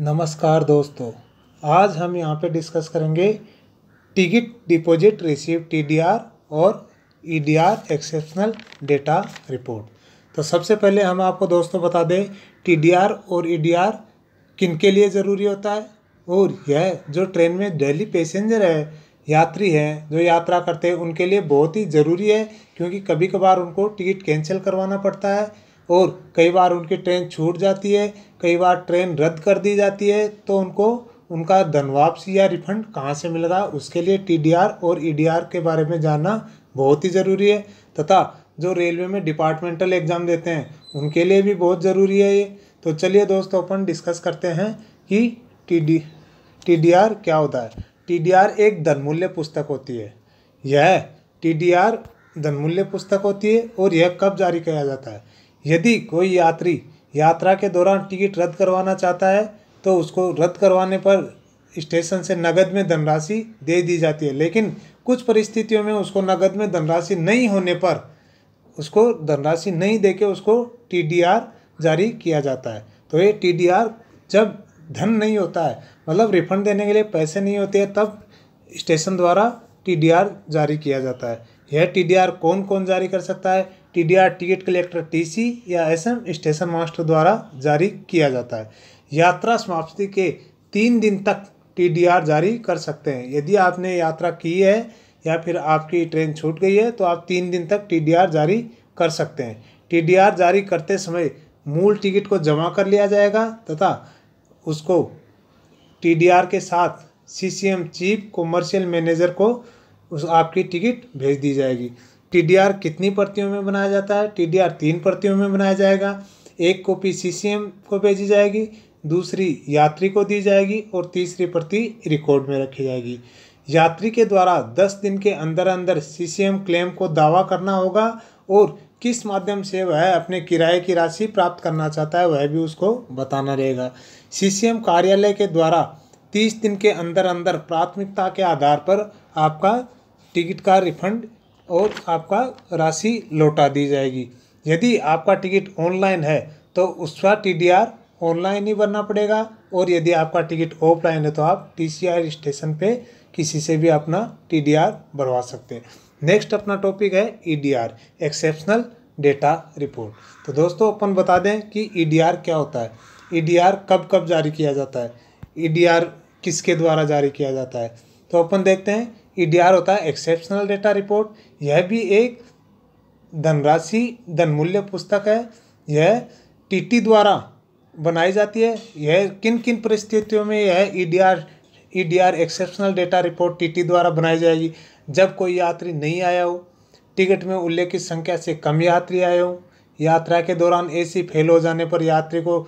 नमस्कार दोस्तों आज हम यहाँ पे डिस्कस करेंगे टिकट डिपॉजिट रिसीव टीडीआर और ईडीआर एक्सेप्शनल डेटा रिपोर्ट तो सबसे पहले हम आपको दोस्तों बता दें टीडीआर और ईडीआर e किन के लिए ज़रूरी होता है और यह जो ट्रेन में डेली पैसेंजर है यात्री हैं जो यात्रा करते हैं उनके लिए बहुत ही ज़रूरी है क्योंकि कभी कभार उनको टिकट कैंसिल करवाना पड़ता है और कई बार उनकी ट्रेन छूट जाती है कई बार ट्रेन रद्द कर दी जाती है तो उनको उनका धन वापसी या रिफंड कहाँ से मिलेगा उसके लिए टीडीआर और ईडीआर के बारे में जानना बहुत ही ज़रूरी है तथा जो रेलवे में डिपार्टमेंटल एग्ज़ाम देते हैं उनके लिए भी बहुत ज़रूरी है ये तो चलिए दोस्तों अपन डिस्कस करते हैं कि T D T D R क्या होता है टी डी आर एक धनमूल्य पुस्तक होती है यह टी डी आर धनमूल्य पुस्तक होती है और यह कब जारी किया जाता है यदि कोई यात्री यात्रा के दौरान टिकट रद्द करवाना चाहता है तो उसको रद्द करवाने पर स्टेशन से नगद में धनराशि दे दी जाती है लेकिन कुछ परिस्थितियों में उसको नगद में धनराशि नहीं होने पर उसको धनराशि नहीं दे के उसको टी जारी किया जाता है तो ये टी जब धन नहीं होता है मतलब रिफंड देने के लिए पैसे नहीं होते हैं तब स्टेशन द्वारा टी जारी किया जाता है यह टीडीआर कौन कौन जारी कर सकता है टीडीआर टिकट कलेक्टर टीसी या एसएम स्टेशन मास्टर द्वारा जारी किया जाता है यात्रा समाप्ति के तीन दिन तक टीडीआर जारी कर सकते हैं यदि आपने यात्रा की है या फिर आपकी ट्रेन छूट गई है तो आप तीन दिन तक टी जारी कर सकते हैं टी जारी करते समय मूल टिकट को जमा कर लिया जाएगा तथा उसको टी के साथ एम चीफ कॉमर्शियल मैनेजर को उस आपकी टिकट भेज दी जाएगी टीडीआर कितनी प्रतियों में बनाया जाता है टीडीआर तीन प्रतियों में बनाया जाएगा एक कॉपी सीसीएम को भेजी जाएगी दूसरी यात्री को दी जाएगी और तीसरी प्रति रिकॉर्ड में रखी जाएगी यात्री के द्वारा दस दिन के अंदर अंदर सीसीएम क्लेम को दावा करना होगा और किस माध्यम से वह अपने किराए की राशि प्राप्त करना चाहता है वह भी उसको बताना रहेगा सी कार्यालय के द्वारा तीस दिन के अंदर अंदर प्राथमिकता के आधार पर आपका टिकट का रिफंड और आपका राशि लौटा दी जाएगी यदि आपका टिकट ऑनलाइन है तो उसका टी ऑनलाइन ही भरना पड़ेगा और यदि आपका टिकट ऑफलाइन है तो आप टी स्टेशन पे किसी से भी अपना टी भरवा सकते हैं नेक्स्ट अपना टॉपिक है ई एक्सेप्शनल डेटा रिपोर्ट तो दोस्तों अपन बता दें कि ई क्या होता है ई कब कब जारी किया जाता है ई किसके द्वारा जारी किया जाता है तो अपन देखते हैं ई e होता है एक्सेप्शनल डेटा रिपोर्ट यह भी एक धनराशि धन मूल्य पुस्तक है यह टीटी द्वारा बनाई जाती है यह किन किन परिस्थितियों में यह EDR EDR exceptional data report TT द्वारा बनाई जाएगी जब कोई यात्री नहीं आया हो टिकट में उल्लेखित संख्या से कम यात्री आए हो यात्रा के दौरान एसी फेल हो जाने पर यात्री को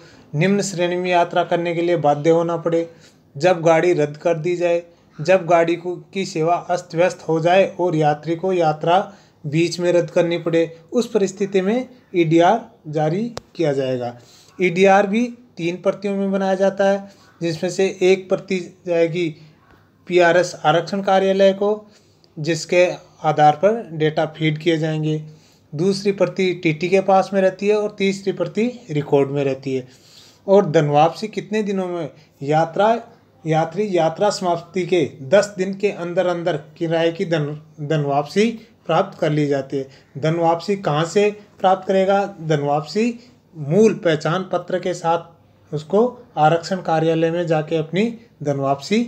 निम्न श्रेणी में यात्रा करने के लिए बाध्य होना पड़े जब गाड़ी रद्द कर दी जाए जब गाड़ी को की सेवा अस्त व्यस्त हो जाए और यात्री को यात्रा बीच में रद्द करनी पड़े उस परिस्थिति में ई e जारी किया जाएगा ई e भी तीन प्रतियों में बनाया जाता है जिसमें से एक प्रति जाएगी पीआरएस आरक्षण कार्यालय को जिसके आधार पर डेटा फीड किए जाएंगे दूसरी प्रति टीटी के पास में रहती है और तीसरी प्रति रिकॉर्ड में रहती है और धन वापसी कितने दिनों में यात्रा यात्री यात्रा समाप्ति के दस दिन के अंदर अंदर किराए की धन धन वापसी प्राप्त कर ली जाती है धन वापसी कहाँ से प्राप्त करेगा धन वापसी मूल पहचान पत्र के साथ उसको आरक्षण कार्यालय में जाके अपनी धन वापसी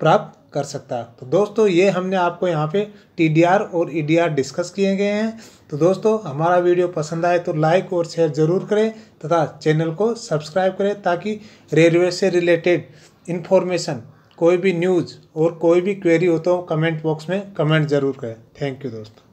प्राप्त कर सकता है तो दोस्तों ये हमने आपको यहाँ पे टी और ई डिस्कस किए गए हैं तो दोस्तों हमारा वीडियो पसंद आए तो लाइक और शेयर ज़रूर करें तथा चैनल को सब्सक्राइब करें ताकि रेलवे से रिलेटेड इन्फॉर्मेशन कोई भी न्यूज़ और कोई भी क्वेरी हो तो कमेंट बॉक्स में कमेंट ज़रूर करें थैंक यू दोस्तों